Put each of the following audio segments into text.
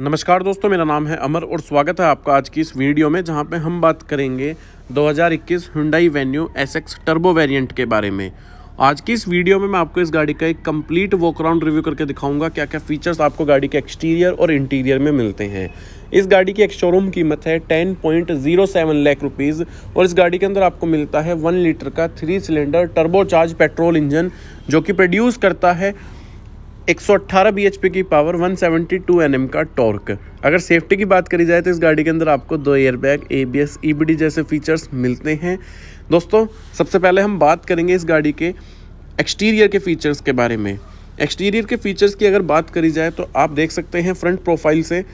नमस्कार दोस्तों मेरा नाम है अमर और स्वागत है आपका आज की इस वीडियो में जहां पे हम बात करेंगे 2021 हजार वेन्यू एक्स टर्बो वेरिएंट के बारे में आज की इस वीडियो में मैं आपको इस गाड़ी का एक कंप्लीट वॉक राउंड रिव्यू करके दिखाऊंगा क्या क्या फीचर्स आपको गाड़ी के एक्सटीरियर और इंटीरियर में मिलते हैं इस गाड़ी की एक शोरूम कीमत है 10.07 लाख रुपीज़ और इस गाड़ी के अंदर आपको मिलता है वन लीटर का three cylinder turbocharge petrol engine जो कि प्रोड्यूस करता है 118 पी की पावर 172 एम का टॉर्क अगर सेफ्टी की बात करी जाए तो इस गाड़ी के अंदर आपको दो एयरबैग ए बी एस जैसे फीचर्स मिलते हैं दोस्तों सबसे पहले हम बात करेंगे इस गाड़ी के एक्सटीरियर के फीचर्स के बारे में एक्सटीरियर के फीचर्स की अगर बात करी जाए तो आप देख सकते हैं फ्रंट प्रोफाइल से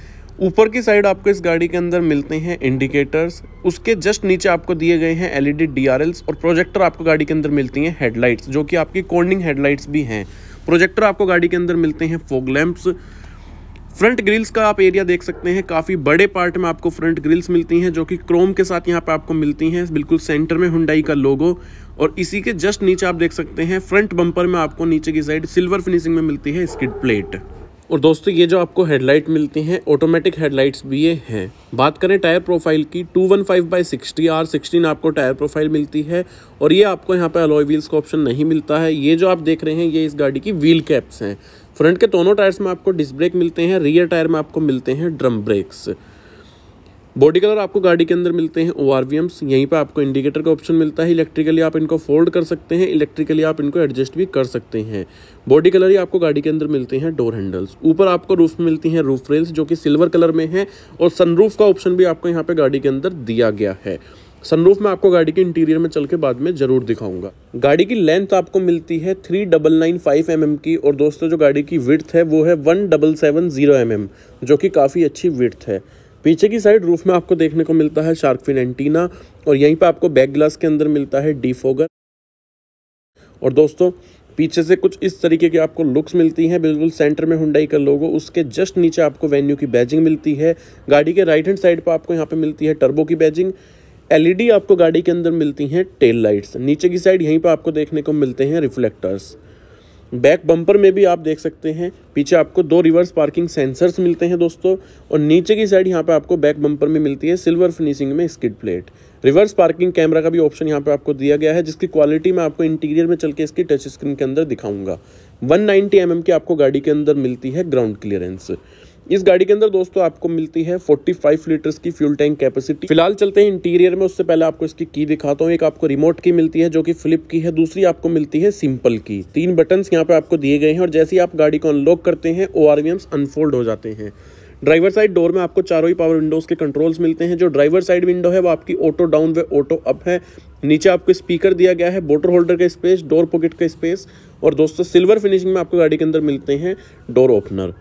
ऊपर की साइड आपको इस गाड़ी के अंदर मिलते हैं इंडिकेटर्स उसके जस्ट नीचे आपको दिए गए हैं एलईडी डीआरएल्स e और प्रोजेक्टर आपको गाड़ी के अंदर मिलती हैं हेडलाइट्स जो कि आपकी कॉर्निंग हेडलाइट्स भी हैं प्रोजेक्टर आपको गाड़ी के अंदर मिलते हैं फोग लैम्प्स फ्रंट ग्रिल्स का आप एरिया देख सकते हैं काफ़ी बड़े पार्ट में आपको फ्रंट ग्रिल्स मिलती हैं जो कि क्रोम के साथ यहाँ पे आपको मिलती हैं बिल्कुल सेंटर में हुंडाई का लोगो और इसी के जस्ट नीचे आप देख सकते हैं फ्रंट बम्पर में आपको नीचे की साइड सिल्वर फिनिशिंग में मिलती है स्किड प्लेट और दोस्तों ये जो आपको हेडलाइट मिलती हैं ऑटोमेटिक हेडलाइट्स भी ये हैं बात करें टायर प्रोफाइल की two one five by sixty R sixteen आपको टायर प्रोफाइल मिलती है और ये आपको यहाँ पे अलॉय व्हील्स का ऑप्शन नहीं मिलता है ये जो आप देख रहे हैं ये इस गाड़ी की व्हील कैप्स हैं फ्रंट के दोनों टायर्स में आपको डिस्क ब्रेक मिलते हैं रियर टायर में आपको मिलते हैं ड्रम ब्रेक्स बॉडी कलर आपको गाड़ी के अंदर मिलते हैं ओ आर यहीं पर आपको इंडिकेटर का ऑप्शन मिलता है इलेक्ट्रिकली आप इनको फोल्ड कर सकते हैं इलेक्ट्रिकली आप इनको एडजस्ट भी कर सकते हैं बॉडी कलर ही आपको गाड़ी के अंदर मिलते हैं डोर हैंडल्स ऊपर आपको रूफ मिलती हैं रूफ रेल्स जो कि सिल्वर कलर में है और सनरूफ का ऑप्शन भी आपको यहाँ पर गाड़ी के अंदर दिया गया है सनरूफ में आपको गाड़ी के इंटीरियर में चल के बाद में जरूर दिखाऊंगा गाड़ी की लेंथ आपको मिलती है three double nine five M M की और दोस्तों जो गाड़ी की विड्थ है वो है one double seven zero M M जो कि काफ़ी अच्छी विड्थ है पीछे की साइड रूफ में आपको देखने को मिलता है शार्कफिन एंटीना और यहीं पर आपको बैक ग्लास के अंदर मिलता है डीफोगर और दोस्तों पीछे से कुछ इस तरीके की आपको लुक्स मिलती हैं बिल्कुल सेंटर में हुंडई का लोगो उसके जस्ट नीचे आपको वेन्यू की बैजिंग मिलती है गाड़ी के राइट हैंड साइड पर आपको यहाँ पे मिलती है टर्बो की बैजिंग एलईडी आपको गाड़ी के अंदर मिलती हैं टेल लाइट्स नीचे की साइड यहीं पर आपको देखने को मिलते हैं रिफ्लेक्टर्स बैक बम्पर में भी आप देख सकते हैं पीछे आपको दो रिवर्स पार्किंग सेंसर्स मिलते हैं दोस्तों और नीचे की साइड यहाँ पे आपको बैक बम्पर में मिलती है सिल्वर फिनिशिंग में skid plate reverse parking camera का भी ऑप्शन यहाँ पे आपको दिया गया है जिसकी क्वालिटी मैं आपको इंटीरियर में चल के इसकी टच स्क्रीन के अंदर दिखाऊंगा 190 नाइन्टी mm की आपको गाड़ी के अंदर मिलती है ग्राउंड क्लियरेंस इस गाड़ी के अंदर दोस्तों आपको मिलती है 45 लीटर्स की फ्यूल टैंक कैपेसिटी फिलहाल चलते हैं इंटीरियर में उससे पहले आपको इसकी की दिखाता हूँ एक आपको रिमोट की मिलती है जो कि फ्लिप की है दूसरी आपको मिलती है सिंपल की तीन बटन यहाँ पे आपको दिए गए हैं और जैसे ही आप गाड़ी को अनलॉक करते हैं ओ अनफोल्ड हो जाते हैं ड्राइवर साइड डोर में आपको चारों ही पावर विंडोज के कंट्रोल्स मिलते हैं जो ड्राइवर साइड विंडो है वो आपकी auto down way auto up है नीचे आपको स्पीकर दिया गया है बोटर होल्डर का स्पेस डोर पॉकेट का स्पेस और दोस्तों सिल्वर फिनिशिंग में आपको गाड़ी के अंदर मिलते हैं door opener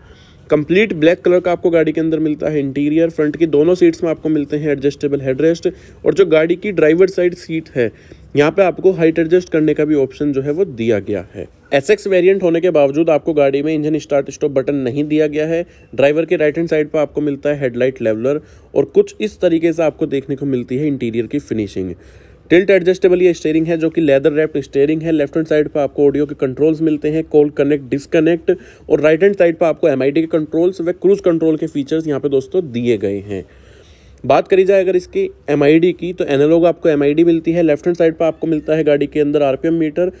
complete black colour का आपको गाड़ी के अंदर मिलता है इंटीरियर फ्रंट की दोनों सीट्स में आपको मिलते हैं एडजस्टेबल हेडरेस्ट और जो गाड़ी की ड्राइवर साइड सीट है यहाँ पे आपको हाइट एडजस्ट करने का भी ऑप्शन जो है वो दिया गया है एस एक्स वेरियंट होने के बावजूद आपको गाड़ी में इंजन स्टार्ट स्टॉप बटन नहीं दिया गया है ड्राइवर के राइट हैंड साइड पर आपको मिलता है हेडलाइट लेवलर और कुछ इस तरीके से आपको देखने को मिलती है इंटीरियर की फिनिशिंग टिल्ट एडजस्टेबल ये स्टेयरिंग है जो कि लेदर रैप्ड स्टेयरिंग है लेफ्ट हैंड साइड पर आपको ऑडियो के कंट्रोल्स मिलते हैं कॉल कनेक्ट डिसकनेक्ट और राइट हैंड साइड पर आपको एम के कंट्रोल्स व क्रूज कंट्रोल के फीचर्स यहाँ पे दोस्तों दिए गए हैं बात करी जाए अगर इसकी एम की तो एनालॉग आपको एम मिलती है लेफ्ट हैंड साइड पर आपको मिलता है गाड़ी के अंदर R meter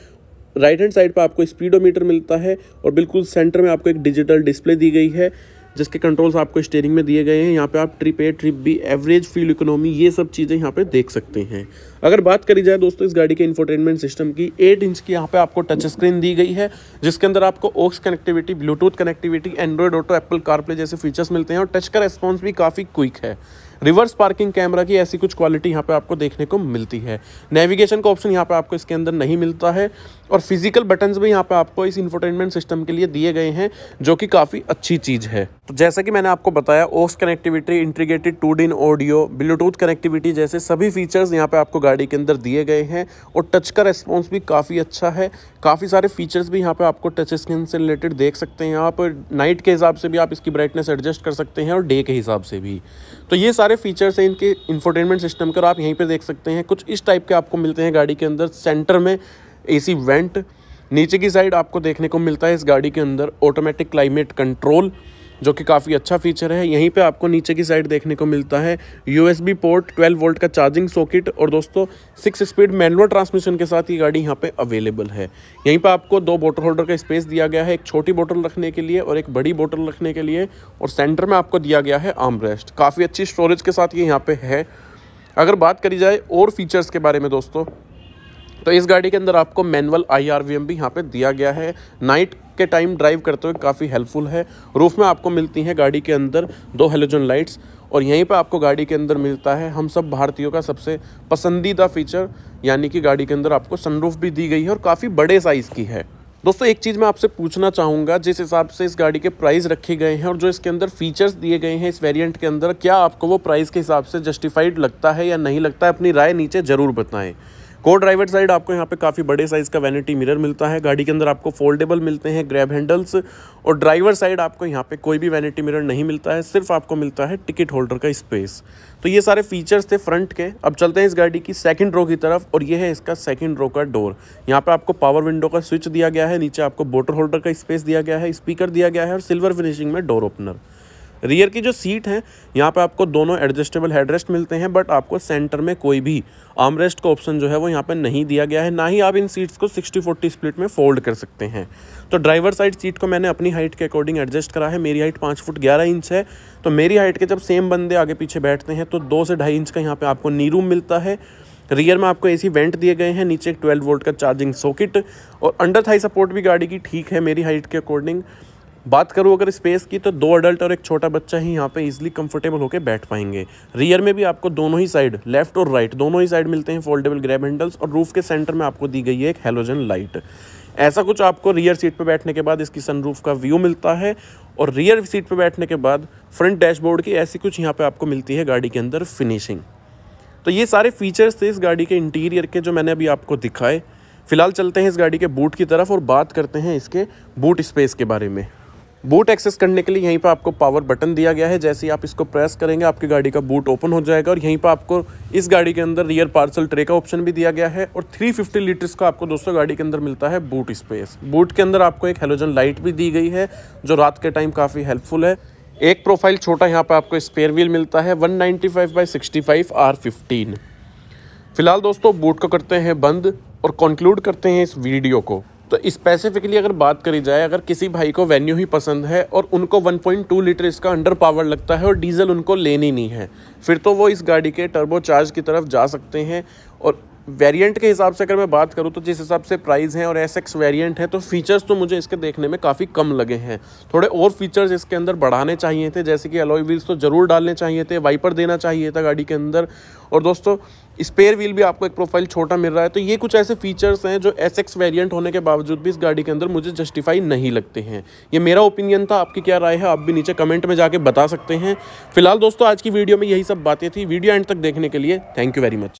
right hand side पर आपको स्पीडोमीटर मिलता है और बिल्कुल सेंटर में आपको एक डिजिटल डिस्प्ले दी गई है जिसके कंट्रोल्स आपको स्टेयरिंग में दिए गए हैं यहाँ पे आप trip A trip B average fuel economy ये सब चीज़ें यहाँ पे देख सकते हैं अगर बात करी जाए दोस्तों इस गाड़ी के इंफोटेनमेंट सिस्टम की एट इंच की यहाँ पे आपको टच स्क्रीन दी गई है जिसके अंदर आपको aux connectivity Bluetooth connectivity Android Auto Apple CarPlay जैसे फीचर्स मिलते हैं और टच का रेस्पॉन्स भी काफ़ी क्विक है रिवर्स पार्किंग कैमरा की ऐसी कुछ क्वालिटी यहाँ पे आपको देखने को मिलती है नेविगेशन का ऑप्शन यहाँ पे आपको इसके अंदर नहीं मिलता है और फिजिकल बटन्स भी यहाँ पे आपको इस इंफोटेनमेंट सिस्टम के लिए दिए गए हैं जो कि काफ़ी अच्छी चीज़ है तो जैसा कि मैंने आपको बताया aux connectivity integrated two DIN audio Bluetooth connectivity जैसे सभी फीचर्स यहाँ पे आपको गाड़ी के अंदर दिए गए हैं और टच का रेस्पॉन्स भी काफ़ी अच्छा है काफ़ी सारे फीचर्स भी यहाँ पे आपको टच स्क्रीन से रिलेटेड देख सकते हैं आप नाइट के हिसाब से भी आप इसकी ब्राइटनेस एडजस्ट कर सकते हैं और डे के हिसाब से भी तो ये सारे फीचर्स हैं इनके इन्फोटेनमेंट सिस्टम के और आप यहीं पर देख सकते हैं कुछ इस टाइप के आपको मिलते हैं गाड़ी के अंदर सेंटर में ए वेंट नीचे की साइड आपको देखने को मिलता है इस गाड़ी के अंदर ऑटोमेटिक क्लाइमेट कंट्रोल जो कि काफ़ी अच्छा फीचर है यहीं पे आपको नीचे की साइड देखने को मिलता है यूएसबी पोर्ट 12 वोल्ट का चार्जिंग सॉकेट और दोस्तों सिक्स स्पीड मैनुअल ट्रांसमिशन के साथ ये गाड़ी यहाँ पे अवेलेबल है यहीं पर आपको दो बोटल होल्डर का स्पेस दिया गया है एक छोटी बोटल रखने के लिए और एक बड़ी बोटल रखने के लिए और सेंटर में आपको दिया गया है आर्म रेस्ट काफ़ी अच्छी स्टोरेज के साथ ये यहाँ पर है अगर बात करी जाए और फीचर्स के बारे में दोस्तों तो इस गाड़ी के अंदर आपको manual I R V M भी यहाँ पे दिया गया है नाइट के टाइम ड्राइव करते हुए काफ़ी हेल्पफुल है रूफ़ में आपको मिलती हैं गाड़ी के अंदर दो हेलोजन लाइट्स और यहीं पर आपको गाड़ी के अंदर मिलता है हम सब भारतीयों का सबसे पसंदीदा फीचर यानी कि गाड़ी के अंदर आपको सनरूफ भी दी गई है और काफ़ी बड़े साइज़ की है दोस्तों एक चीज़ मैं आपसे पूछना चाहूँगा जिस हिसाब से इस गाड़ी के प्राइस रखे गए हैं और जो इसके अंदर फीचर्स दिए गए हैं इस वेरिएंट के अंदर क्या आपको वो प्राइस के हिसाब से जस्टिफाइड लगता है या नहीं लगता है अपनी राय नीचे ज़रूर बताएं को ड्राइवर साइड आपको यहाँ पे काफ़ी बड़े साइज़ का वैनिटी मिरर मिलता है गाड़ी के अंदर आपको फोल्डेबल मिलते हैं ग्रैब हैंडल्स और ड्राइवर साइड आपको यहाँ पे कोई भी वैनिटी मिरर नहीं मिलता है सिर्फ आपको मिलता है टिकट होल्डर का स्पेस तो ये सारे फीचर्स थे फ्रंट के अब चलते हैं इस गाड़ी की सेकंड रो की तरफ और ये है इसका सेकंड रो का डोर यहाँ पे आपको पावर विंडो का स्विच दिया गया है नीचे आपको बोटर होल्डर का स्पेस दिया गया है स्पीकर दिया गया है और सिल्वर फिनिशिंग में डोर ओपनर रियर की जो सीट है यहाँ पे आपको दोनों एडजस्टेबल हेडरेस्ट मिलते हैं बट आपको सेंटर में कोई भी आर्मरेस्ट का ऑप्शन जो है वो यहाँ पे नहीं दिया गया है ना ही आप इन सीट्स को 60-40 स्प्लिट में फोल्ड कर सकते हैं तो ड्राइवर साइड सीट को मैंने अपनी हाइट के अकॉर्डिंग एडजस्ट करा है मेरी हाइट पाँच फुट ग्यारह इंच है तो मेरी हाइट के जब सेम बंदे आगे पीछे बैठते हैं तो दो से ढाई इंच का यहाँ पर आपको नी रूम मिलता है रियर में आपको एसी वेंट दिए गए हैं नीचे एक 12 वोल्ट का चार्जिंग सॉकेट और अंडर थाई सपोर्ट भी गाड़ी की ठीक है मेरी हाइट के अकॉर्डिंग बात करूँ अगर स्पेस की तो दो अडल्ट और एक छोटा बच्चा ही यहाँ पे इजीली कंफर्टेबल होकर बैठ पाएंगे रियर में भी आपको दोनों ही साइड लेफ्ट और राइट दोनों ही साइड मिलते हैं फोल्डेबल ग्रैब हैंडल्स और रूफ के सेंटर में आपको दी गई है एक हेलोजन लाइट ऐसा कुछ आपको रियर सीट पर बैठने के बाद इसकी सनरूफ का व्यू मिलता है और रियर सीट पर बैठने के बाद फ्रंट डैशबोर्ड की ऐसी कुछ यहाँ पर आपको मिलती है गाड़ी के अंदर फिनिशिंग तो ये सारे फीचर्स थे इस गाड़ी के इंटीरियर के जो मैंने अभी आपको दिखाए फिलहाल चलते हैं इस गाड़ी के बूट की तरफ और बात करते हैं इसके बूट स्पेस के बारे में बूट एक्सेस करने के लिए यहीं पर आपको पावर बटन दिया गया है जैसे ही आप इसको प्रेस करेंगे आपकी गाड़ी का बूट ओपन हो जाएगा और यहीं पर आपको इस गाड़ी के अंदर रियर पार्सल ट्रे का ऑप्शन भी दिया गया है और 350 लीटर्स का आपको दोस्तों गाड़ी के अंदर मिलता है बूट स्पेस बूट के अंदर आपको एक हेलोजन लाइट भी दी गई है जो रात के टाइम काफ़ी हेल्पफुल है एक प्रोफाइल छोटा यहाँ पर आपको स्पेयर व्हील मिलता है one ninety five by sixty five R fifteen फिलहाल दोस्तों बूट को करते हैं बंद और कंक्लूड करते हैं इस वीडियो को तो स्पेसिफिकली अगर बात करी जाए अगर किसी भाई को वेन्यू ही पसंद है और उनको 1.2 लीटर इसका अंडर पावर लगता है और डीजल उनको लेनी नहीं है फिर तो वो इस गाड़ी के टर्बो चार्ज की तरफ जा सकते हैं और वेरिएंट के हिसाब से अगर मैं बात करूँ तो जिस हिसाब से प्राइस हैं और एस एक्स वेरियंट है तो फीचर्स तो मुझे इसके देखने में काफ़ी कम लगे हैं थोड़े और फीचर्स इसके अंदर बढ़ाने चाहिए थे जैसे कि अलॉय व्हील्स तो ज़रूर डालने चाहिए थे वाइपर देना चाहिए था गाड़ी के अंदर और दोस्तों स्पेयर व्हील भी आपको एक प्रोफाइल छोटा मिल रहा है तो ये कुछ ऐसे फीचर्स हैं जो एस एक्स वेरियंट होने के बावजूद भी इस गाड़ी के अंदर मुझे जस्टिफाई नहीं लगते हैं ये मेरा ओपिनियन था आपकी क्या राय है आप भी नीचे कमेंट में जाके बता सकते हैं फिलहाल दोस्तों आज की वीडियो में यही सब बातें थी वीडियो एंड तक देखने के लिए थैंक यू वेरी मच